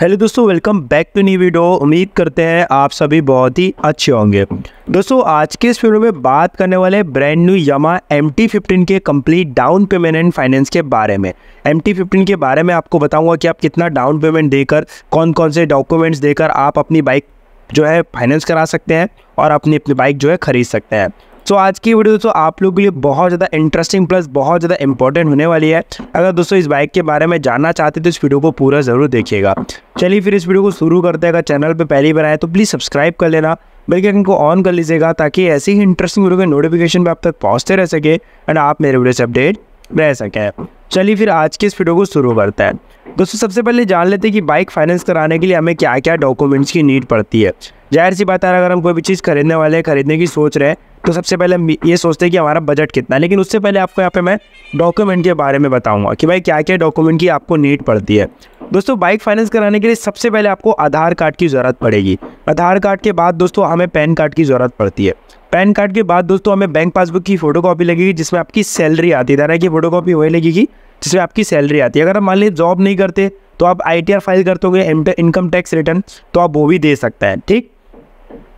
hello दोस्तों welcome back to new video उम्मीद करते हैं आप सभी बहुत ही अच्छे होंगे दोस्तों आज के इस वीडियो में बात करने वाले brand new Yamaha M T fifteen के complete down payment and finance के बारे में एम टी फिफ्टीन के बारे में आपको बताऊंगा कि आप कितना डाउन पेमेंट देकर कौन कौन से डॉक्यूमेंट्स देकर आप अपनी बाइक जो है फाइनेंस करा सकते हैं और अपनी अपनी बाइक जो है खरीद सकते हैं सो आज की वीडियो दोस्तों आप लोगों के लिए बहुत ज़्यादा इंटरेस्टिंग प्लस बहुत ज़्यादा इंपॉर्टेंट होने वाली है अगर दोस्तों इस बाइक के बारे में जानना चाहते तो इस वीडियो को पूरा ज़रूर देखिएगा चलिए फिर इस वीडियो को शुरू करते हैं अगर चैनल पर पहली बार आए तो प्लीज़ सब्सक्राइब कर लेना बल्कि इनको ऑन कर लीजिएगा ताकि ऐसे ही इंटरेस्टिंग वीडियो के नोटिफिकेशन पर आप तक पहुँचते रह सके एंड आप मेरे वीडियो से अपडेट रह सकें चलिए फिर आज के इस वीडियो को शुरू करते हैं दोस्तों सबसे पहले जान लेते हैं कि बाइक फाइनेंस कराने के लिए हमें क्या क्या डॉक्यूमेंट्स की नीड पड़ती है जाहिर सी बात है अगर हम कोई भी चीज़ खरीदने वाले हैं खरीदने की सोच रहे हैं तो सबसे पहले हम ये सोचते हैं कि हमारा बजट कितना है लेकिन उससे पहले आपको यहाँ पे मैं डॉक्यूमेंट के बारे में बताऊँगा कि भाई क्या क्या डॉक्यूमेंट की आपको नीड पड़ती है दोस्तों बाइक फाइनेंस कराने के लिए सबसे पहले आपको आधार कार्ड की ज़रूरत पड़ेगी आधार कार्ड के बाद दोस्तों हमें पैन कार्ड की ज़रूरत पड़ती है पैन कार्ड के बाद दोस्तों हमें बैंक पासबुक की फ़ोटो लगेगी जिसमें आपकी सैलरी आती है की फ़ोटो कॉपी लगेगी जिसमें आपकी सैलरी आती है अगर आप मान लीजिए जॉब नहीं करते तो आप आई फाइल करते हो इनकम टैक्स रिटर्न तो आप वो भी दे सकते हैं ठीक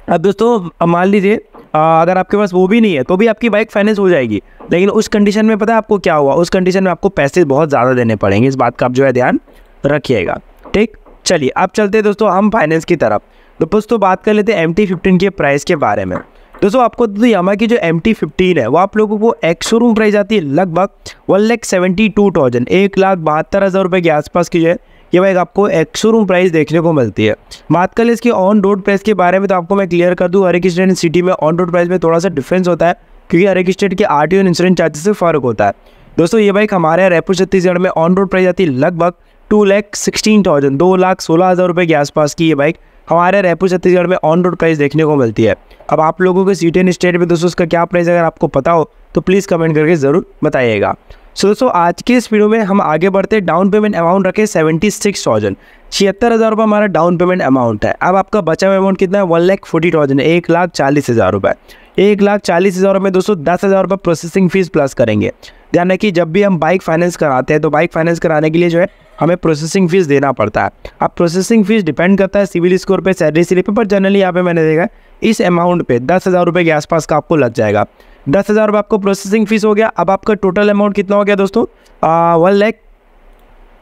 अब दोस्तों मान लीजिए अगर आपके पास वो भी नहीं है तो भी आपकी बाइक फाइनेंस हो जाएगी लेकिन उस कंडीशन में पता है आपको क्या हुआ उस कंडीशन में आपको पैसे बहुत ज़्यादा देने पड़ेंगे इस बात का आप जो है ध्यान रखिएगा ठीक चलिए अब चलते हैं दोस्तों हम फाइनेंस की तरफ तो दोस्तों बात कर लेते हैं एम टी फिफ्टीन के प्राइस के बारे में दोस्तों आपको तो यामा की जो एम टी फिफ्टीन है वो आप लोगों को एक्स शोरूम प्राइस आती है लगभग one lakh seventy two thousand एक लाख बहत्तर हज़ार रुपये के आसपास की जो है ये बाइक आपको एक शोरूम प्राइस देखने को मिलती है बात कर इसके ऑन रोड प्राइस के बारे में तो आपको मैं क्लियर कर दूँ हर एक स्टेट सिटी में ऑन रोड प्राइस में थोड़ा सा डिफरेंस होता है क्योंकि हर एक स्टेट के आर टी इंश्योरेंस चार्जेस से फ़र्क होता है दोस्तों ये बाइक हमारे रायपुर छत्तीसगढ़ में ऑन रोड प्राइस आती है लगभग टू लैख सिक्सटीन थाउजेंड दो लाख सोलह हज़ार रुपये के आसपास की ये बाइक हमारे रायपुर छत्तीसगढ़ में ऑन रोड प्राइस देखने को मिलती है अब आप लोगों के सिटी एंड स्टेट में दोस्तों उसका क्या प्राइस अगर आपको पता हो तो प्लीज़ कमेंट करके ज़रूर बताइएगा सो दोस्तों आज के इस वीडियो में हम आगे बढ़ते डाउन पेमेंट अमाउंट रखे सेवेंटी सिक्स थाउजेंड छिहत्तर हज़ार रुपये हमारा डाउन पेमेंट अमाउंट है अब आपका बचा हुआ अमाउंट कितना है वन लाख फोर्टी थाउजेंड एक लाख चालीस हज़ार रुपये एक लाख चालीस हज़ार रुपये दोस्तों दस हज़ार रुपये प्रोसेसिंग फीस प्लस करेंगे ध्यान रखिए जब भी हम बाइक फाइनेंस कराते हैं तो बाइक फाइनेंस कराने के लिए जो है हमें प्रोसेसिंग फीस देना पड़ता है अब प्रोसेसिंग फीस डिपेंड करता है सिविल स्कोर पर सैलरी स्लिप पर जनरली यहाँ पे मैंने देखा इस अमाउंट पर दस हज़ार रुपये के आसपास का आपको लग जाएगा दस हज़ार रुपये आपको प्रोसेसिंग फ़ीस हो गया अब आपका टोटल अमाउंट कितना हो गया दोस्तों one lakh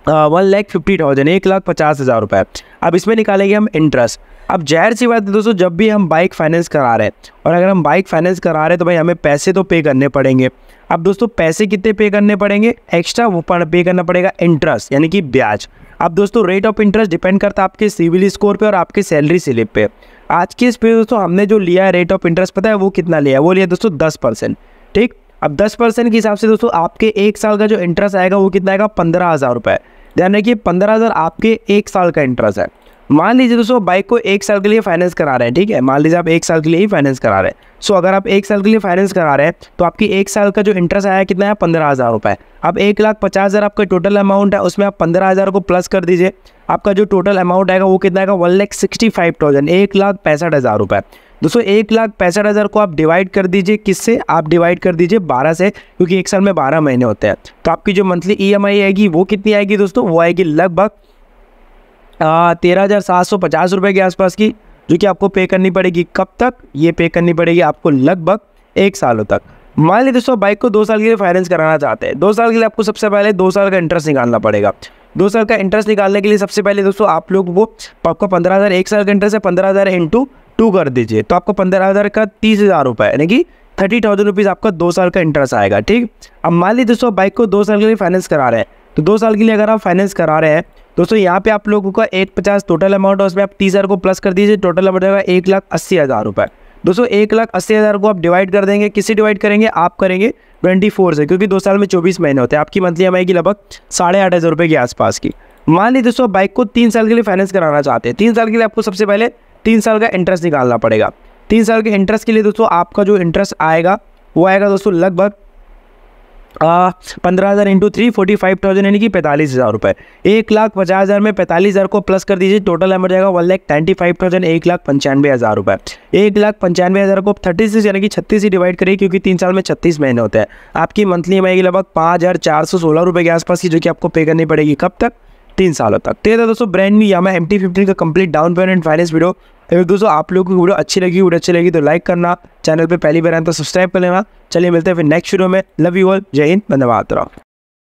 one lakh fifty thousand एक लाख पचास हज़ार रुपये अब इसमें निकालेंगे हम इंटरेस्ट अब जहर सी बात है दोस्तों जब भी हम बाइक फाइनेंस करा रहे हैं और अगर हम बाइक फाइनेंस करा रहे हैं तो भाई हमें पैसे तो पे करने पड़ेंगे अब दोस्तों पैसे कितने पे करने पड़ेंगे एक्स्ट्रा वो पे करना पड़ेगा इंटरेस्ट यानी कि ब्याज अब दोस्तों रेट ऑफ इंटरेस्ट डिपेंड करता है आपके सिविल स्कोर पे और आपके सैलरी स्लिप पे आज की इस पे दोस्तों हमने जो लिया है रेट ऑफ इंटरेस्ट पता है वो कितना लिया है वो लिया दोस्तों दस परसेंट ठीक अब दस परसेंट के हिसाब से दोस्तों आपके एक साल का जो इंटरेस्ट आएगा वो कितना आएगा पंद्रह हज़ार रुपये ध्यान रखिए पंद्रह हज़ार आपके एक साल का इंटरेस्ट है मान लीजिए दोस्तों बाइक को एक साल के लिए फाइनेंस करा रहे हैं ठीक है मान लीजिए आप एक साल के लिए ही फाइनेंस करा रहे हैं सो अगर आप एक साल के लिए फाइनेंस करा रहे हैं तो आपकी एक साल का जो इंटरेस्ट आया कितना है पंद्रह हज़ार रुपये अब एक लाख पचास हज़ार आपका टोटल अमाउंट है उसमें आप पंद्रह हज़ार को प्लस कर दीजिए आपका जो टोटल अमाउंट आएगा वो कितना आएगा one lakh sixty five thousand एक लाख पैंसठ हज़ार रुपये दोस्तों एक लाख पैंसठ हज़ार को आप डिवाइड कर दीजिए किससे आप डिवाइड कर दीजिए बारह से क्योंकि एक साल में बारह महीने होते हैं तो आपकी जो मंथली ई e आएगी वो कितनी आएगी दोस्तों वो आएगी लगभग तेरह हज़ार सात सौ पचास के आसपास की जो कि आपको पे करनी पड़ेगी कब तक ये पे करनी पड़ेगी आपको लगभग एक सालों तक मान लीजिए दोस्तों बाइक को दो साल के लिए फाइनेंस कराना चाहते हैं दो साल के लिए आपको सबसे पहले दो साल का इंटरेस्ट निकालना पड़ेगा दो साल का इंटरेस्ट निकालने के लिए सबसे पहले दोस्तों आप लोग वो आपको पंद्रह हज़ार एक साल का इंटरेस्ट है पंद्रह हज़ार इंटू टू कर दीजिए तो आपको पंद्रह हज़ार का तीस हज़ार रुपये यानी कि थर्टी थाउजेंड रुपीज़ आपका दो साल का इंटरेस्ट आएगा ठीक अब मान लीजिए दोस्तों बाइक को दो साल के लिए फाइनेंस करा रहे हैं तो दो साल के लिए अगर आप फाइनेंस करा रहे हैं दोस्तों यहाँ पे आप लोगों का एक पचास टोटल अमाउंट है उसमें आप तीस हज़ार को प्लस कर दीजिए टोटल अमाउंट जाएगा एक लाख अस्सी हज़ार रुपये दोस्तों एक लाख अस्सी हज़ार को आप डिवाइड कर देंगे किससे डिवाइड करेंगे आप करेंगे ट्वेंटी फोर से क्योंकि दो साल में चौबीस महीने होते हैं आपकी मंथली एम की लगभग साढ़े आठ हज़ार रुपये के आसपास की मान लीजिए दोस्तों बाइक को तीन साल के लिए फाइनेंस कराना चाहते हैं तीन साल के लिए आपको सबसे पहले तीन साल का इंटरेस्ट निकालना पड़ेगा तीन साल के इंटरेस्ट के लिए दोस्तों आपका जो इंटरेस्ट आएगा वो आएगा दोस्तों लगभग पंद्रह हज़ार into three forty five thousand यानी कि पैंतालीस हज़ार रुपये एक लाख पचास हज़ार में पैंतालीस हज़ार को प्लस कर दीजिए टोटल हमें जाएगा one lakh ninety five thousand एक लाख पंचानवे हज़ार रुपये एक लाख पंचानवे हज़ार को थर्टी सिक्स यानी कि छत्तीस ही डिवाइड करिए क्योंकि तीन साल में छत्तीस महीने होते हैं आपकी मंथली ई लगभग पाँच हज़ार चार सौ सोलह रुपये के आसपास की जो कि आपको पे करनी पड़ेगी कब तक तीन सालों तक तो ये दोस्तों brand new Yamaha M T fifteen का complete down payment finance video दोस्तों आप लोगों को वीडियो अच्छी लगी वीडियो अच्छी लगी तो लाइक करना चैनल पर पहली बार आए तो सब्सक्राइब कर लेना चलिए मिलते हैं फिर नेक्स्ट वीडियो में लव यू ऑल जय हिंद धन्यवाद